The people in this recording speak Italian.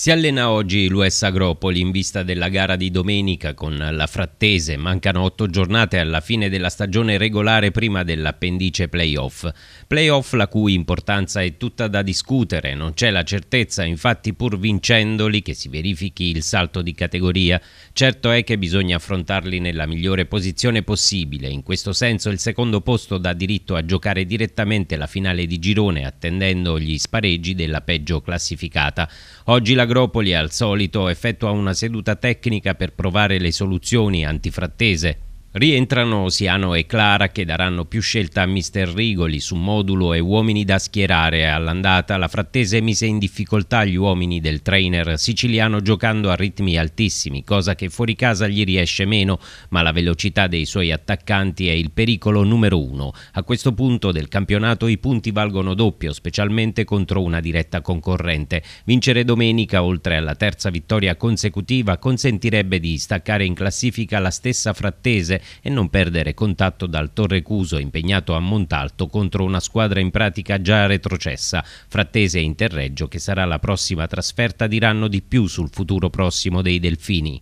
Si allena oggi l'US Agropoli in vista della gara di domenica con la Frattese. Mancano otto giornate alla fine della stagione regolare prima dell'appendice playoff. Playoff la cui importanza è tutta da discutere. Non c'è la certezza, infatti, pur vincendoli, che si verifichi il salto di categoria. Certo è che bisogna affrontarli nella migliore posizione possibile. In questo senso il secondo posto dà diritto a giocare direttamente la finale di girone attendendo gli spareggi della peggio classificata. Oggi la Agropoli al solito effettua una seduta tecnica per provare le soluzioni antifrattese Rientrano Siano e Clara che daranno più scelta a Mister Rigoli su modulo e uomini da schierare. All'andata la frattese mise in difficoltà gli uomini del trainer siciliano giocando a ritmi altissimi, cosa che fuori casa gli riesce meno, ma la velocità dei suoi attaccanti è il pericolo numero uno. A questo punto del campionato i punti valgono doppio, specialmente contro una diretta concorrente. Vincere domenica, oltre alla terza vittoria consecutiva, consentirebbe di staccare in classifica la stessa frattese e non perdere contatto dal Torrecuso impegnato a Montalto contro una squadra in pratica già retrocessa, Frattese e Interreggio che sarà la prossima trasferta diranno di più sul futuro prossimo dei Delfini.